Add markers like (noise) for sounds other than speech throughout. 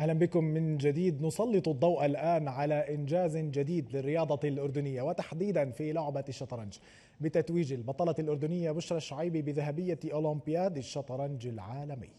اهلا بكم من جديد نسلط الضوء الان على انجاز جديد للرياضه الاردنيه وتحديدا في لعبه الشطرنج بتتويج البطله الاردنيه بشرى الشعيبي بذهبيه اولمبياد الشطرنج العالمي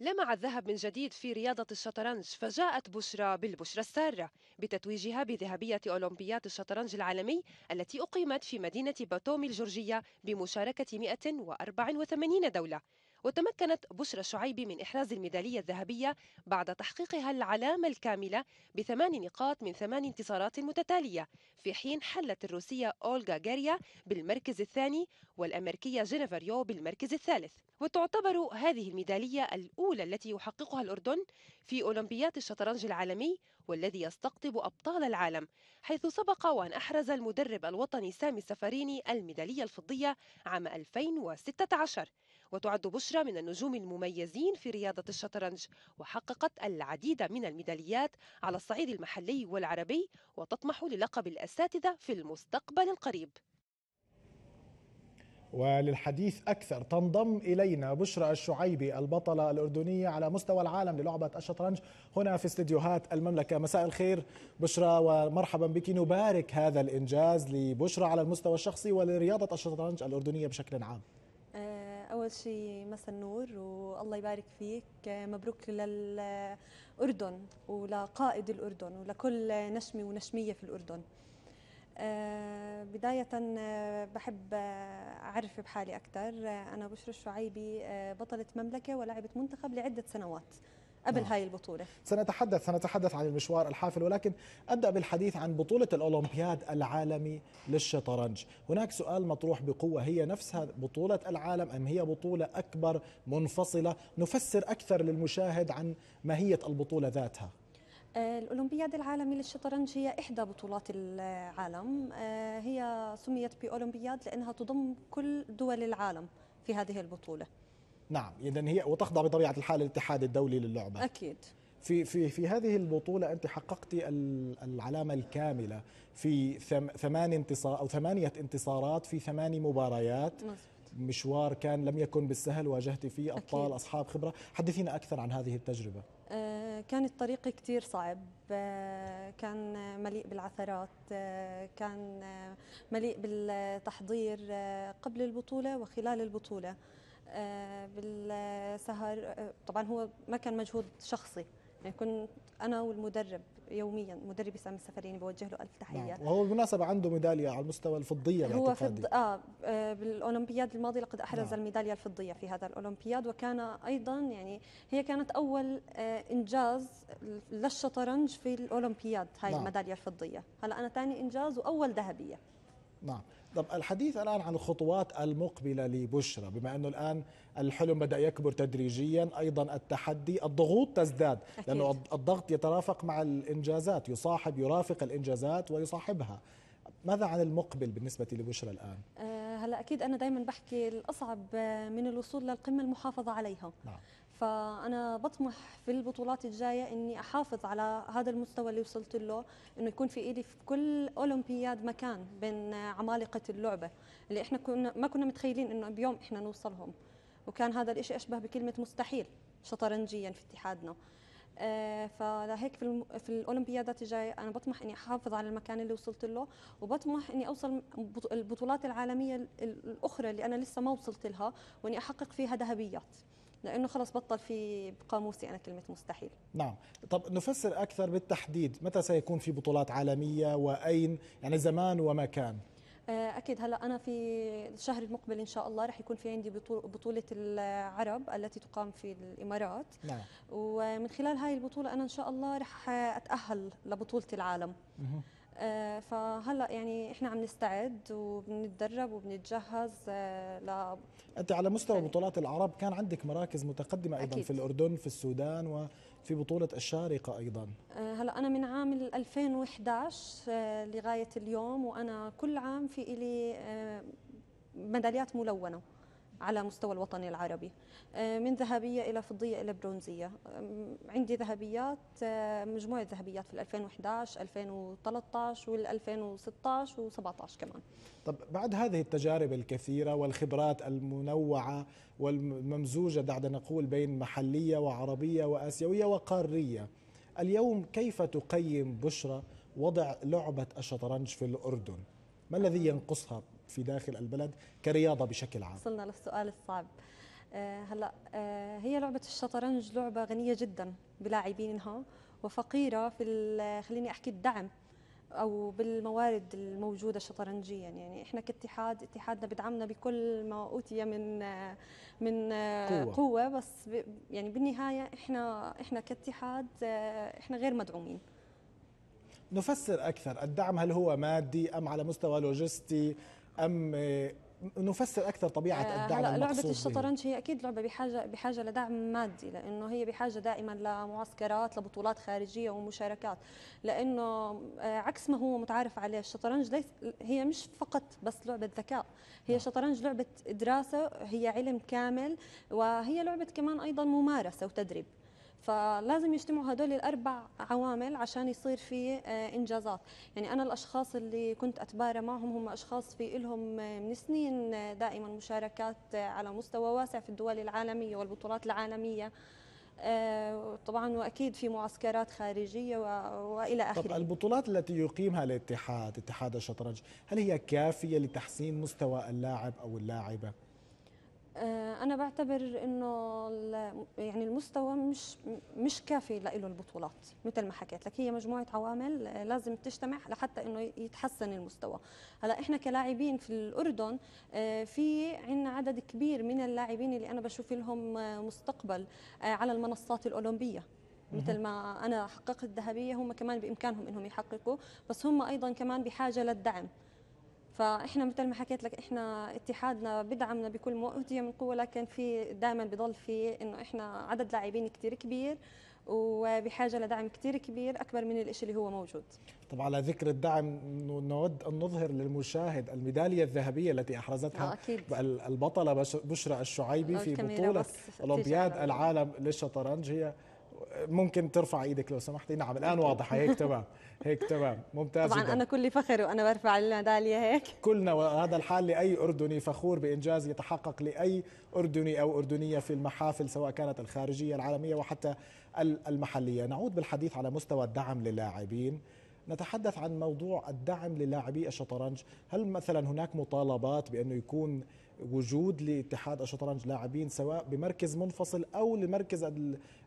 لمع الذهب من جديد في رياضة الشطرنج فجاءت بشرى بالبشرى السارة بتتويجها بذهبية أولمبياد الشطرنج العالمي التي أقيمت في مدينة باتومي الجورجية بمشاركة 184 دولة وتمكنت بشرى الشعيبي من إحراز الميدالية الذهبية بعد تحقيقها العلامة الكاملة بثمان نقاط من ثمان انتصارات متتالية في حين حلت الروسية أولغا جاريا بالمركز الثاني والأمريكية جينيفر يو بالمركز الثالث وتعتبر هذه الميدالية الأولى التي يحققها الأردن في أولمبيات الشطرنج العالمي والذي يستقطب أبطال العالم حيث سبق وأن أحرز المدرب الوطني سامي السفريني الميدالية الفضية عام 2016 وتعد بشرى من النجوم المميزين في رياضة الشطرنج وحققت العديد من الميداليات على الصعيد المحلي والعربي وتطمح للقب الأساتذة في المستقبل القريب وللحديث أكثر تنضم إلينا بشرى الشعيبي البطلة الأردنية على مستوى العالم للعبة الشطرنج هنا في استديوهات المملكة مساء الخير بشرى ومرحبا بك نبارك هذا الإنجاز لبشرى على المستوى الشخصي ولرياضة الشطرنج الأردنية بشكل عام أول شيء مساء النور والله يبارك فيك مبروك للأردن ولقائد الأردن ولكل نشمة ونشمية في الأردن آه، بداية آه، بحب آه، أعرف بحالي أكثر أنا بشرى الشعيبي بطلة مملكة ولعبت منتخب لعدة سنوات قبل نعم. هاي البطولة سنتحدث سنتحدث عن المشوار الحافل ولكن أبدأ بالحديث عن بطولة الأولمبياد العالمي للشطرنج هناك سؤال مطروح بقوة هي نفسها بطولة العالم أم هي بطولة أكبر منفصلة نفسر أكثر للمشاهد عن ماهية البطولة ذاتها آه، الأولمبياد العالمي للشطرنج هي إحدى بطولات العالم آه، هي سميت بأولمبياد لأنها تضم كل دول العالم في هذه البطولة نعم اذا هي وتخضع بطبيعه الحال الاتحاد الدولي للعبه اكيد في في في هذه البطوله انت حققت العلامه الكامله في ثمان انتصار او ثمانيه انتصارات في ثماني مباريات مشوار كان لم يكن بالسهل واجهتي فيه ابطال أكيد. اصحاب خبره حدثينا اكثر عن هذه التجربه آه، كان الطريق كثير صعب آه، كان مليء بالعثرات آه، كان مليء بالتحضير قبل البطولة وخلال البطولة آه، بالسهر آه، طبعا هو ما كان مجهود شخصي يعني كنت انا والمدرب يوميا مدرب سامي السفريني يعني بوجه له الف تحيه نعم. وهو بالمناسبه عنده ميداليه على المستوى الفضيه هو فض... آه, آه، بالاولمبياد الماضي لقد احرز نعم. الميداليه الفضيه في هذا الاولمبياد وكان ايضا يعني هي كانت اول انجاز للشطرنج في الاولمبياد هاي نعم. الميداليه الفضيه هلا انا ثاني انجاز واول ذهبيه نعم طب الحديث الآن عن الخطوات المقبلة لبشرى بما أنه الآن الحلم بدأ يكبر تدريجيا أيضا التحدي الضغوط تزداد أكيد. لأنه الضغط يترافق مع الإنجازات يصاحب يرافق الإنجازات ويصاحبها ماذا عن المقبل بالنسبة لبشرى الآن؟ آه، هلا أكيد أنا دائما بحكي الأصعب آه، من الوصول للقمة المحافظة عليها نعم. فانا بطمح في البطولات الجايه اني احافظ على هذا المستوى اللي وصلت له انه يكون في ايدي في كل اولمبياد مكان بين عمالقه اللعبه اللي احنا كنا ما كنا متخيلين انه بيوم احنا نوصلهم وكان هذا الشيء اشبه بكلمه مستحيل شطرنجيا في اتحادنا آه، فلهيك في, في الاولمبيادات الجايه انا بطمح اني احافظ على المكان اللي وصلت له وبطمح اني اوصل البطولات العالميه الاخرى اللي انا لسه ما وصلت لها واني احقق فيها ذهبيات لانه خلص بطل في قاموسي انا كلمه مستحيل نعم طب نفسر اكثر بالتحديد متى سيكون في بطولات عالميه واين يعني زمان ومكان آه، اكيد هلا انا في الشهر المقبل ان شاء الله رح يكون في عندي بطوله العرب التي تقام في الامارات نعم. ومن خلال هاي البطوله انا ان شاء الله رح اتاهل لبطوله العالم مه. آه، فهلا يعني احنا عم نستعد وبنتدرب وبنتجهز آه، ل انت على مستوى بطولات العرب كان عندك مراكز متقدمه ايضا أكيد. في الاردن في السودان وفي بطولة الشارقة أيضا آه، هلا أنا من عام 2011 لغاية اليوم وأنا كل عام في إلي ميداليات ملونة على مستوى الوطن العربي آه، من ذهبية إلى فضية إلى برونزية آه، عندي ذهبيات آه، مجموعة ذهبيات في 2011 2013 وال 2016 و17 كمان طب بعد هذه التجارب الكثيرة والخبرات المنوعة والممزوجة دعنا نقول بين محلية وعربية وآسيوية وقارية اليوم كيف تقيم بشرى وضع لعبة الشطرنج في الأردن ما الذي ينقصها في داخل البلد كرياضة بشكل عام وصلنا للسؤال الصعب آه، هلا آه، هي لعبة الشطرنج لعبة غنية جدا بلاعبينها وفقيرة في خليني أحكي الدعم او بالموارد الموجوده شطرنجيا يعني احنا كاتحاد اتحادنا بدعمنا بكل ما اوتي من آه، من قوة. قوه بس يعني بالنهايه احنا احنا كاتحاد احنا غير مدعومين نفسر اكثر الدعم هل هو مادي ام على مستوى لوجستي ام نفسر اكثر طبيعه آه، الدعم هلا لعبه الشطرنج هي اكيد لعبه بحاجه بحاجه لدعم مادي لانه هي بحاجه دائما لمعسكرات لبطولات خارجيه ومشاركات لانه آه، عكس ما هو متعارف عليه الشطرنج ليس هي مش فقط بس لعبه ذكاء هي نعم. شطرنج لعبه دراسه هي علم كامل وهي لعبه كمان ايضا ممارسه وتدريب فلازم يجتمعوا هدول الاربع عوامل عشان يصير في آه، انجازات يعني انا الاشخاص اللي كنت اتبارى معهم هم اشخاص في لهم آه، من سنين آه، دائما مشاركات على مستوى واسع في الدول العالميه والبطولات العالميه طبعا واكيد في معسكرات خارجيه والى اخره. طب البطولات التي يقيمها الاتحاد، اتحاد الشطرنج، هل هي كافيه لتحسين مستوى اللاعب او اللاعبه؟ انا بعتبر انه يعني المستوى مش مش كافي له البطولات مثل ما حكيت لك هي مجموعه عوامل آه، لازم تجتمع لحتى انه يتحسن المستوى هلا احنا كلاعبين في الاردن آه، في عندنا عدد كبير من اللاعبين اللي انا بشوف لهم آه، مستقبل على المنصات الاولمبيه مثل ما انا حققت الذهبيه هم كمان بامكانهم انهم يحققوا بس هم ايضا كمان بحاجه للدعم فاحنا مثل ما حكيت لك احنا اتحادنا بدعمنا بكل ما من قوه لكن في دائما بضل في انه احنا عدد لاعبين كثير كبير وبحاجه لدعم كثير كبير اكبر من الشيء اللي هو موجود. طب على ذكر الدعم نود ان نظهر للمشاهد الميداليه الذهبيه التي احرزتها آه أكيد. البطله بشرى الشعيبي آه، في بطوله اولمبياد العالم للشطرنج هي ممكن ترفع ايدك لو سمحتي نعم الان واضحه هيك (laughs) تمام هيك تمام ممتاز طبعا انا كل فخر وانا برفع الميداليه هيك كلنا وهذا الحال لاي اردني فخور بانجاز يتحقق لاي اردني او اردنيه في المحافل سواء كانت الخارجيه العالميه وحتى المحليه نعود بالحديث على مستوى الدعم للاعبين نتحدث عن موضوع الدعم للاعبي الشطرنج هل مثلا هناك مطالبات بانه يكون وجود لاتحاد الشطرنج لاعبين سواء بمركز منفصل او لمركز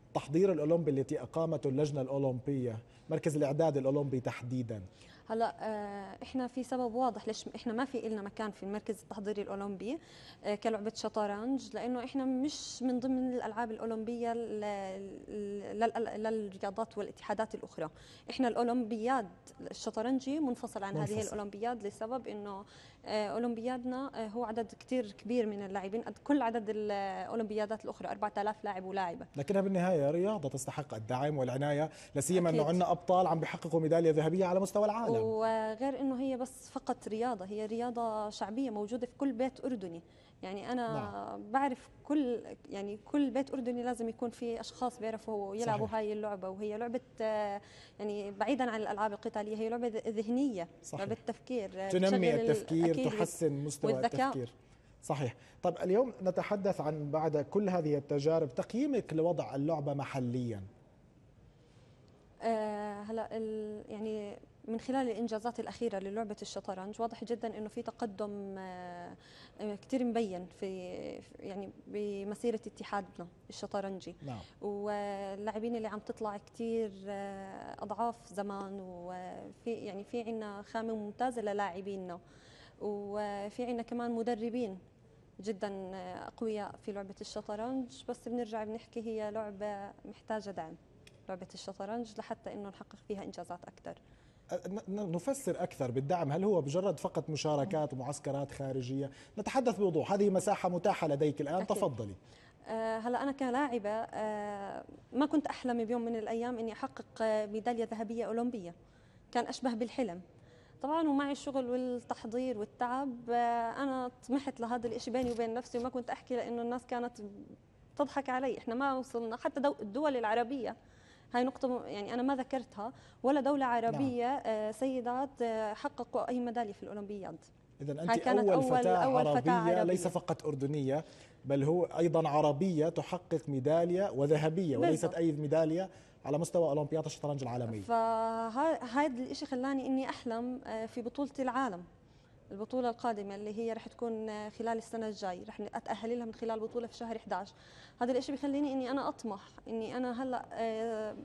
التحضير الأولمبي التي أقامته اللجنة الأولمبية مركز الإعداد الأولمبي تحديدا هلا آه، احنا في سبب واضح ليش احنا ما في إلنا مكان في المركز التحضيري الاولمبي آه، كلعبه شطرنج لانه احنا مش من ضمن الالعاب الاولمبيه للرياضات والاتحادات الاخرى احنا الاولمبياد الشطرنجي منفصل عن منفصل. هذه الاولمبياد لسبب انه آه، اولمبيادنا هو عدد كثير كبير من اللاعبين كل عدد الاولمبيادات الاخرى 4000 لاعب ولاعبه لكنها بالنهايه رياضه تستحق الدعم والعنايه لا سيما انه عندنا ابطال عم بيحققوا ميداليه ذهبيه على مستوى العالم وغير انه هي بس فقط رياضه هي رياضه شعبيه موجوده في كل بيت اردني يعني انا نعم. بعرف كل يعني كل بيت اردني لازم يكون في اشخاص بيعرفوا يلعبوا صحيح. هاي اللعبه وهي لعبه يعني بعيدا عن الالعاب القتاليه هي لعبه ذهنيه صحيح. لعبه تفكير تنمي التفكير تحسن مستوى والذكاء. التفكير صحيح طب اليوم نتحدث عن بعد كل هذه التجارب تقييمك لوضع اللعبه محليا آه، هلا يعني من خلال الانجازات الاخيره للعبه الشطرنج واضح جدا انه في تقدم آه، آه، كثير مبين في يعني بمسيره اتحادنا الشطرنجي نعم. واللاعبين اللي عم تطلع كثير اضعاف زمان وفي يعني في عندنا خامه ممتازه للاعبينا وفي عندنا كمان مدربين جدا اقوياء في لعبه الشطرنج بس بنرجع بنحكي هي لعبه محتاجه دعم لعبه الشطرنج لحتى انه نحقق فيها انجازات اكثر أه، نفسر اكثر بالدعم هل هو مجرد فقط مشاركات ومعسكرات خارجيه نتحدث بوضوح هذه مساحه متاحه لديك الان أكيد. تفضلي أه، هلا انا كلاعبه أه، ما كنت احلم بيوم من الايام اني احقق ميداليه ذهبيه اولمبيه كان اشبه بالحلم طبعا ومعي الشغل والتحضير والتعب انا طمحت لهذا الشيء بيني وبين نفسي وما كنت احكي لانه الناس كانت تضحك علي احنا ما وصلنا حتى الدول العربيه هاي نقطة يعني أنا ما ذكرتها ولا دولة نعم. عربية نعم. سيدات آه، حققوا أي ميدالية في الأولمبياد إذا أنت كانت أول, فتاة, أول عربية فتاة عربية ليس فقط أردنية بل هو أيضا عربية تحقق ميدالية وذهبية وليست أي ميدالية على مستوى أولمبياد الشطرنج العالمي فهذا الإشي خلاني إني أحلم آه، في بطولة العالم البطولة القادمة اللي هي رح تكون خلال السنة الجاي رح أتأهل لها من خلال بطولة في شهر 11 هذا الإشي بخليني إني أنا أطمح إني أنا هلأ آه،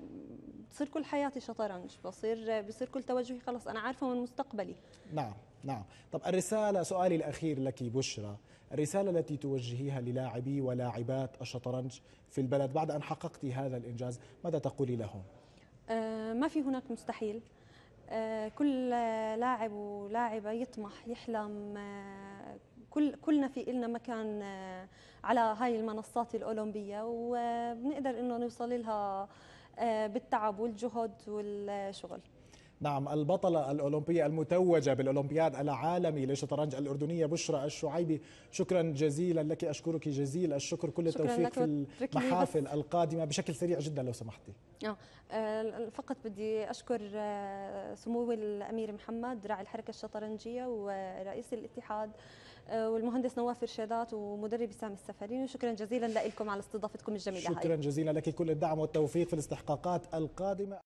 بصير كل حياتي شطرنج بصير بصير كل توجهي خلص أنا عارفة من مستقبلي نعم نعم طب الرسالة سؤالي الأخير لك بشرى الرسالة التي توجهيها للاعبي ولاعبات الشطرنج في البلد بعد أن حققت هذا الإنجاز ماذا تقولي لهم؟ آه ما في هناك مستحيل آه، كل لاعب ولاعبه يطمح يحلم آه، كل كلنا في إلنا مكان آه، على هاي المنصات الاولمبيه وبنقدر انه نوصل لها بالتعب والجهد والشغل نعم البطلة الأولمبية المتوجة بالأولمبياد العالمي للشطرنج الأردنية بشرى الشعيبي شكرا جزيلا لك أشكرك جزيل الشكر كل التوفيق في المحافل القادمة بشكل سريع جدا لو سمحتي آه فقط بدي أشكر آه، سمو الأمير محمد راعي الحركة الشطرنجية ورئيس الاتحاد آه، والمهندس نواف رشادات ومدرب سامي السفرين وشكرا جزيلا لكم على استضافتكم الجميله شكرا جزيلا لك كل الدعم والتوفيق في الاستحقاقات القادمه